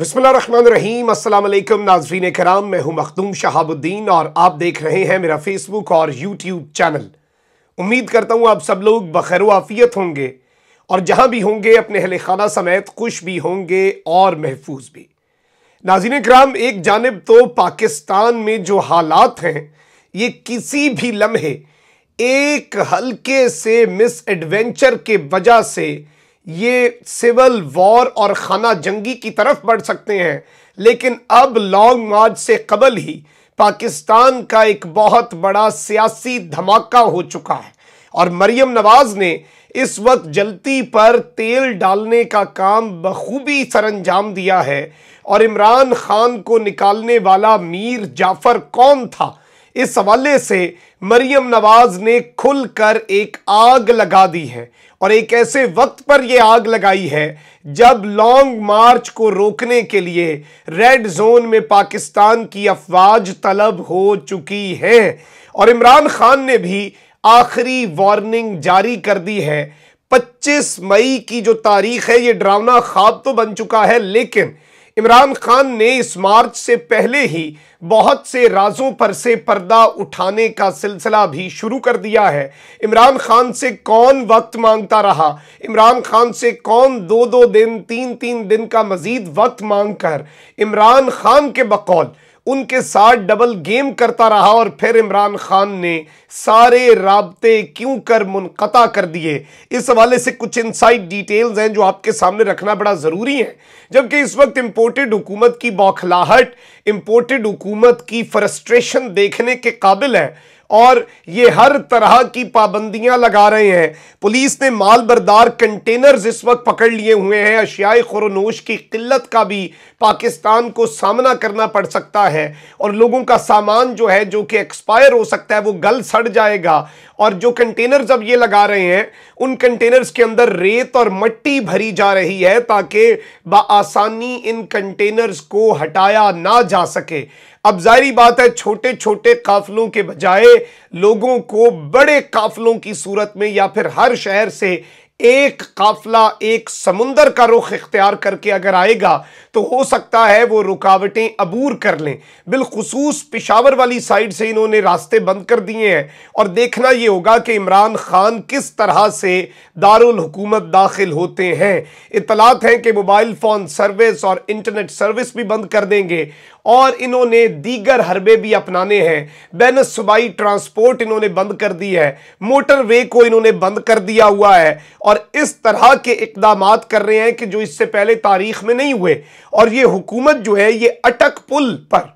बसमीम अल्लाम नाजरीन कराम मैं हूं मखदूम शहाबुद्दीन और आप देख रहे हैं मेरा फेसबुक और यूट्यूब चैनल उम्मीद करता हूं आप सब लोग बखैर आफियत होंगे और जहां भी होंगे अपने अहल खाना समेत खुश भी होंगे और महफूज भी नाजीन कराम एक जानब तो पाकिस्तान में जो हालात हैं ये किसी भी लम्हे एक हल्के से मिस एडवेंचर के वजह से ये सिविल वॉर और खाना जंगी की तरफ बढ़ सकते हैं लेकिन अब लॉन्ग मार्च से कबल ही पाकिस्तान का एक बहुत बड़ा सियासी धमाका हो चुका है और मरियम नवाज ने इस वक्त जलती पर तेल डालने का काम बखूबी सरंजाम दिया है और इमरान खान को निकालने वाला मीर जाफर कौन था इस हवाले से मरियम नवाज ने खुलकर एक आग लगा दी है और एक ऐसे वक्त पर यह आग लगाई है जब लॉन्ग मार्च को रोकने के लिए रेड जोन में पाकिस्तान की अफवाज तलब हो चुकी है और इमरान खान ने भी आखिरी वार्निंग जारी कर दी है 25 मई की जो तारीख है ये डरावना ख्वाब तो बन चुका है लेकिन इमरान खान ने इस मार्च से पहले ही बहुत से राजों पर से पर्दा उठाने का सिलसिला भी शुरू कर दिया है इमरान खान से कौन वक्त मांगता रहा इमरान खान से कौन दो दो दिन तीन तीन दिन का मजीद वक्त मांग कर इमरान खान के बकौल उनके साथ डबल गेम करता रहा और फिर इमरान खान ने सारे रबते क्यों कर मुनता कर दिए इस हवाले से कुछ इनसाइड डिटेल्स हैं जो आपके सामने रखना बड़ा ज़रूरी है जबकि इस वक्त इम्पोर्टेड हुकूमत की बौखलाहट इम्पोर्टेड हुकूमत की फ्रस्ट्रेशन देखने के काबिल है और ये हर तरह की पाबंदियां लगा रहे हैं पुलिस ने माल बरदार कंटेनर्स इस वक्त पकड़ लिए हुए हैं अशियाए खुरनोश की किल्लत का भी पाकिस्तान को सामना करना पड़ सकता है और लोगों का सामान जो है जो कि एक्सपायर हो सकता है वो गल सड़ जाएगा और जो कंटेनर्स अब ये लगा रहे हैं उन कंटेनर्स के अंदर रेत और मट्टी भरी जा रही है ताकि बआसानी इन कंटेनर्स को हटाया ना जा सके अब जारी बात है छोटे छोटे काफिलों के बजाय लोगों को बड़े काफिलों की सूरत में या फिर हर शहर से एक काफिला एक समुंदर का रुख इख्तियार करके अगर आएगा तो हो सकता है वो रुकावटें अबूर कर लें बिलखसूस पिशावर वाली साइड से इन्होंने रास्ते बंद कर दिए हैं और देखना ये होगा कि इमरान खान किस तरह से दारुल हुकूमत दाखिल होते हैं इतलात हैं कि मोबाइल फ़ोन सर्विस और इंटरनेट सर्विस भी बंद कर देंगे और इन्होंने दीगर हरबे भी अपनाने हैं बैन सूबाई ट्रांसपोर्ट इन्होंने बंद कर दी है मोटर वे को इन्होंने बंद कर दिया हुआ है और इस तरह के इकदाम कर रहे हैं कि जो इससे पहले तारीख में नहीं हुए और ये हुकूमत जो है ये अटक पुल पर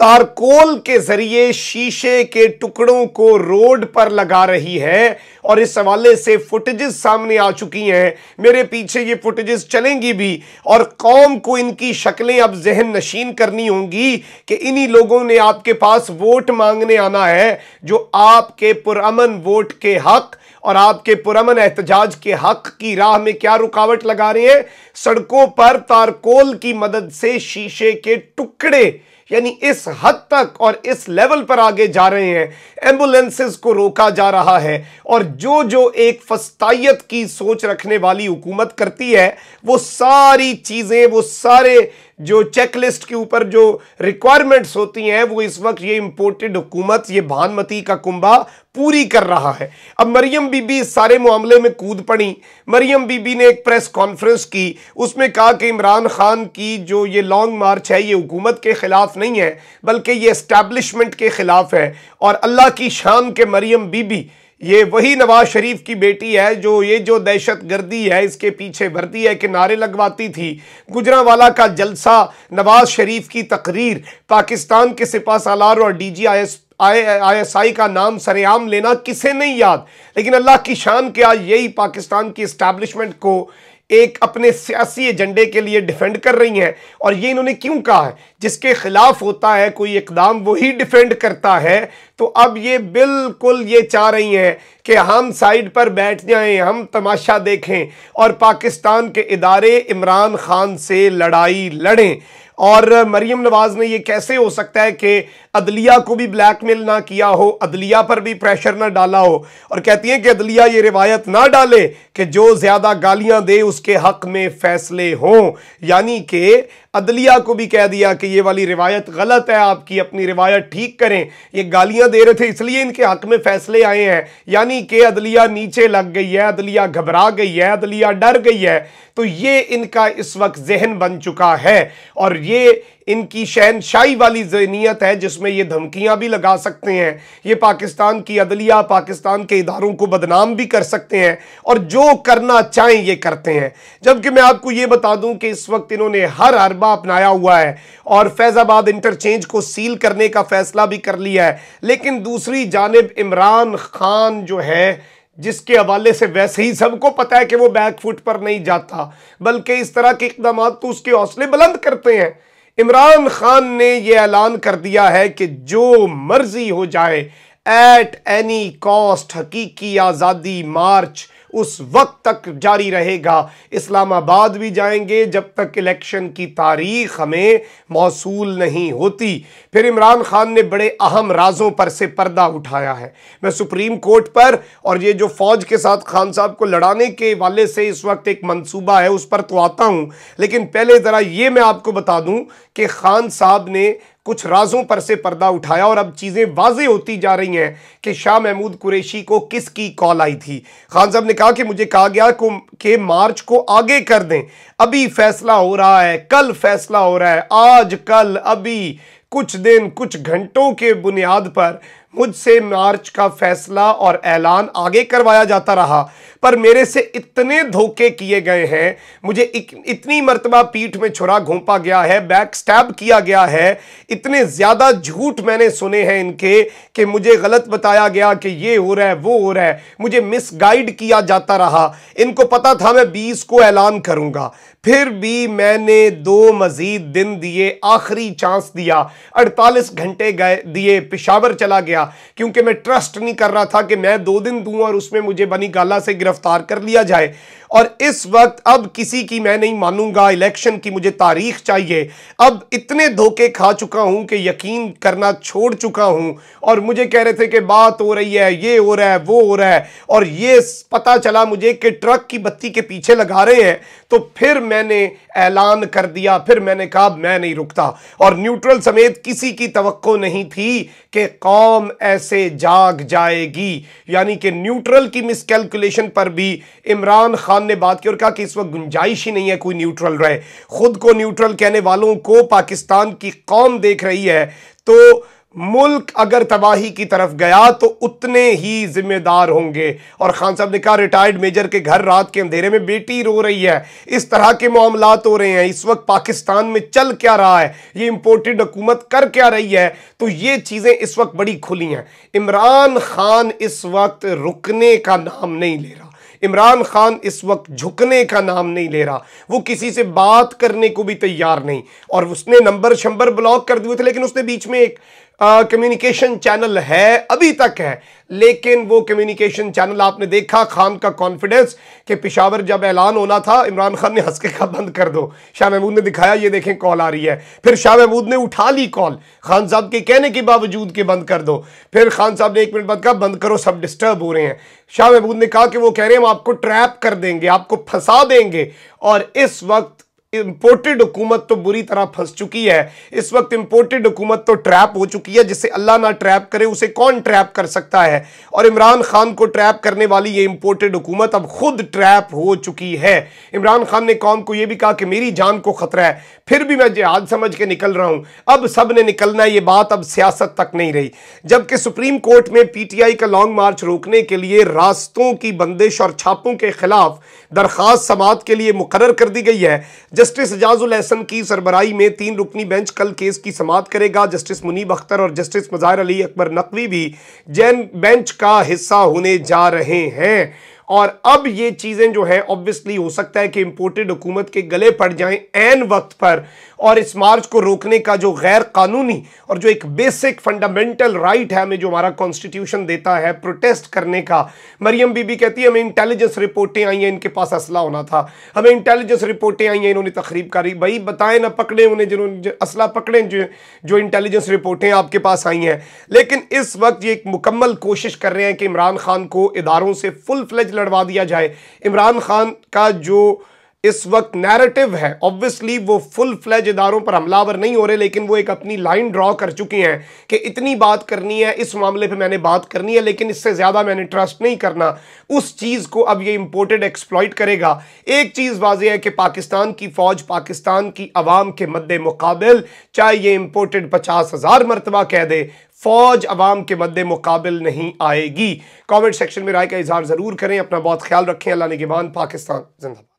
तारकोल के जरिए शीशे के टुकड़ों को रोड पर लगा रही है और इस हवाले से फुटेजेस सामने आ चुकी हैं मेरे पीछे ये फुटेजेस चलेंगी भी और कौम को इनकी शक्लें अब जहन नशीन करनी होंगी कि इन्हीं लोगों ने आपके पास वोट मांगने आना है जो आपके पुरमन वोट के हक और आपके पुरमन एहतजाज के हक की राह में क्या रुकावट लगा रहे हैं सड़कों पर तारकोल की मदद से शीशे के टुकड़े यानी इस हद तक और इस लेवल पर आगे जा रहे हैं एम्बुलेंसेस को रोका जा रहा है और जो जो एक फस्तायत की सोच रखने वाली हुकूमत करती है वो सारी चीज़ें वो सारे जो चेकलिस्ट के ऊपर जो रिक्वायरमेंट्स होती हैं वो इस वक्त ये इंपोर्टेड हुकूमत ये भानमती का कुंभा पूरी कर रहा है अब मरियम बीबी इस सारे मामले में कूद पड़ी मरियम बीबी ने एक प्रेस कॉन्फ्रेंस की उसमें कहा कि इमरान खान की जो ये लॉन्ग मार्च है ये हुकूमत के ख़िलाफ़ नहीं है बल्कि ये एस्टैब्लिशमेंट के ख़िलाफ़ है और अल्लाह की शान के मरियम बीबी ये वही नवाज शरीफ की बेटी है जो ये जो दहशत गर्दी है इसके पीछे भरती है कि नारे लगवाती थी गुजरावाला का जलसा नवाज शरीफ की तकरीर पाकिस्तान के सिपा सालार और D G I S ISI का नाम सरेआम लेना किसे नहीं याद लेकिन अल्लाह की शान के आज यही पाकिस्तान की इस्टेब्लिशमेंट को एक अपने सियासी एजेंडे के लिए डिफेंड कर रही हैं और ये इन्होंने क्यों कहा है जिसके खिलाफ होता है कोई इकदाम वही डिफेंड करता है तो अब ये बिल्कुल ये चाह रही हैं कि हम साइड पर बैठ जाएं हम तमाशा देखें और पाकिस्तान के इदारे इमरान खान से लड़ाई लड़ें और मरीम नवाज़ ने ये कैसे हो सकता है कि अदलिया को भी ब्लैकमेल ना किया हो अदलिया पर भी प्रेशर ना डाला हो और कहती हैं कि अदलिया ये रिवायत ना डाले कि जो ज़्यादा गालियां दे उसके हक में फैसले हों यानी कि अदलिया को भी कह दिया कि ये वाली रिवायत गलत है आपकी अपनी रिवायत ठीक करें ये गालियां दे रहे थे इसलिए इनके हक में फैसले आए हैं यानी कि अदलिया नीचे लग गई है अदलिया घबरा गई है अदलिया डर गई है तो ये इनका इस वक्त जहन बन चुका है और ये इनकी शहनशाही वाली जहनीत है जिसमें ये धमकियां भी लगा सकते हैं ये पाकिस्तान की अदलिया पाकिस्तान के इदारों को बदनाम भी कर सकते हैं और जो करना चाहें ये करते हैं जबकि मैं आपको ये बता दूं कि इस वक्त इन्होंने हर अरबा अपनाया हुआ है और फैज़ाबाद इंटरचेंज को सील करने का फैसला भी कर लिया है लेकिन दूसरी जानब इमरान खान जो है जिसके हवाले से वैसे ही सबको पता है कि वो बैक फुट पर नहीं जाता बल्कि इस तरह के इकदाम तो उसके हौसले बुलंद करते हैं इमरान खान ने यह ऐलान कर दिया है कि जो मर्जी हो जाए एट एनी कॉस्ट हकीकी आज़ादी मार्च उस वक्त तक जारी रहेगा इस्लामाबाद भी जाएंगे जब तक इलेक्शन की तारीख हमें मौसू नहीं होती फिर इमरान खान ने बड़े अहम राजों पर से पर्दा उठाया है मैं सुप्रीम कोर्ट पर और ये जो फौज के साथ खान साहब को लड़ाने के वाले से इस वक्त एक मंसूबा है उस पर तो आता हूं लेकिन पहले ज़रा यह मैं आपको बता दूं कि खान साहब ने कुछ राजों पर से पर्दा उठाया और अब चीज़ें वाजे होती जा रही हैं कि शाह महमूद कुरैशी को किसकी कॉल आई थी खान साहब ने कहा कि मुझे कहा गया कि मार्च को आगे कर दें अभी फैसला हो रहा है कल फैसला हो रहा है आज कल अभी कुछ दिन कुछ घंटों के बुनियाद पर मुझसे मार्च का फैसला और ऐलान आगे करवाया जाता रहा पर मेरे से इतने धोखे किए गए हैं मुझे इतनी मरतबा पीठ में छुरा घोंपा गया है बैक स्टैब किया गया है इतने ज़्यादा झूठ मैंने सुने हैं इनके कि मुझे गलत बताया गया कि ये हो रहा है वो हो रहा है मुझे मिसगाइड किया जाता रहा इनको पता था मैं बीस को ऐलान करूंगा फिर भी मैंने दो मज़ीद दिन दिए आखिरी चांस दिया 48 घंटे गए दिए पिशावर चला गया क्योंकि मैं ट्रस्ट नहीं कर रहा था कि मैं दो दिन दूं और उसमें मुझे बनी गाला से गिरफ्तार गिरफ्तार कर लिया जाए और इस वक्त अब किसी की मैं नहीं मानूंगा इलेक्शन की मुझे तारीख चाहिए अब इतने धोखे खा चुका हूं कि यकीन करना छोड़ चुका हूं और मुझे कह रहे थे कि बात हो रही है ये हो रहा है वो हो रहा है और ये पता चला मुझे कि ट्रक की बत्ती के पीछे लगा रहे हैं तो फिर मैंने ऐलान कर दिया फिर मैंने कहा मैं नहीं रुकता और न्यूट्रल समेत किसी की तो नहीं थी कि कौम ऐसे जाग जाएगी यानी कि न्यूट्रल की मिसकैलकुलेशन पर भी इमरान खान इस्लाम ने बात की और कहा कि इस वक्त गुंजाइश ही नहीं है कोई न्यूट्रल रहे खुद को न्यूट्रल कहने वालों को पाकिस्तान की कौम देख रही है तो मुल्क अगर तबाही की तरफ गया तो उतने ही जिम्मेदार होंगे और खान साहब ने कहा रिटायर्ड मेजर के घर रात के अंधेरे में बेटी रो रही है इस तरह के मामला हो रहे हैं इस वक्त पाकिस्तान में चल क्या रहा है ये इंपोर्टेड हुकूमत कर क्या रही है तो ये चीज़ें इस वक्त बड़ी खुली हैं इमरान खान इस वक्त रुकने का नाम नहीं ले रहा इमरान खान इस वक्त झुकने का नाम नहीं ले रहा वो किसी से बात करने को भी तैयार नहीं और उसने नंबर शंबर ब्लॉक कर दिए थे लेकिन उसने बीच में एक कम्युनिकेशन चैनल है अभी तक है लेकिन वो कम्युनिकेशन चैनल आपने देखा खान का कॉन्फिडेंस कि पिशावर जब ऐलान होना था इमरान खान ने हंस के कहा बंद कर दो शाह महमूद ने दिखाया ये देखें कॉल आ रही है फिर शाह महमूद ने उठा ली कॉल खान साहब के कहने के बावजूद के बंद कर दो फिर खान साहब ने एक मिनट बाद कहा बंद करो सब डिस्टर्ब हो रहे हैं शाह महमूद ने कहा कि वो कह रहे हैं हम आपको ट्रैप कर देंगे आपको फंसा देंगे और इस वक्त इम्पोर्टेड हुकूमत तो बुरी तरह फंस चुकी है इस वक्त इम्पोर्टेड हुकूमत तो ट्रैप हो चुकी है जिसे अल्लाह ना ट्रैप करे उसे कौन ट्रैप कर सकता है और इमरान खान को ट्रैप करने वाली ये इम्पोर्टेड हुकूमत अब खुद ट्रैप हो चुकी है इमरान खान ने कौम को ये भी कहा कि मेरी जान को खतरा है फिर भी मैं जिहाद समझ के निकल रहा हूँ अब सब ने निकलना ये बात अब सियासत तक नहीं रही जबकि सुप्रीम कोर्ट में पी का लॉन्ग मार्च रोकने के लिए रास्तों की बंदिश और छापों के खिलाफ दरख्वास्त समात के लिए मुकर कर दी गई है जस्टिस एजाजुल एहसन की सरबराई में तीन रुकनी बेंच कल केस की समाप्त करेगा जस्टिस मुनीब अख्तर और जस्टिस मज़ाहिर अली अकबर नकवी भी जैन बेंच का हिस्सा होने जा रहे हैं और अब ये चीज़ें जो है ऑब्वियसली हो सकता है कि इंपोर्टेड हुकूमत के गले पड़ जाएं एन वक्त पर और इस मार्च को रोकने का जो गैर कानूनी और जो एक बेसिक फंडामेंटल राइट है हमें जो हमारा कॉन्स्टिट्यूशन देता है प्रोटेस्ट करने का मरियम बीबी कहती है हमें इंटेलिजेंस रिपोर्टें आई हैं इनके पास असला होना था हमें इंटेलिजेंस रिपोर्टें आई हैं इन्होंने तकरीब करी भाई बताएं ना पकड़े उन्हें जिन्होंने असला पकड़े जो जो इंटेलिजेंस रिपोर्टें आपके पास आई हैं लेकिन इस वक्त ये एक मुकम्मल कोशिश कर रहे हैं कि इमरान खान को इदारों से फुल फ्लेज लड़वा दिया जाए इमरान खान का जो इस वक्त नैरेटिव है ऑब्वियसली वो फुल फ्लैज इदारों पर हमलावर नहीं हो रहे लेकिन वो एक अपनी लाइन ड्रॉ कर चुके हैं कि इतनी बात करनी है इस मामले पे मैंने बात करनी है लेकिन इससे ज़्यादा मैंने ट्रस्ट नहीं करना उस चीज़ को अब ये इम्पोर्टेड एक्सप्लॉइट करेगा एक चीज़ वाजह है कि पाकिस्तान की फ़ौज पाकिस्तान की आवाम के मद्द मुकाबल चाहे ये इम्पोर्टेड पचास हज़ार मरतबा कह दे फौज आवाम के मद्दे मुकाबल नहीं आएगी कमेंट सेक्शन में राय का इजहार ज़रूर करें अपना बहुत ख्याल रखें अल्लाह ने पाकिस्तान जिंदाबाद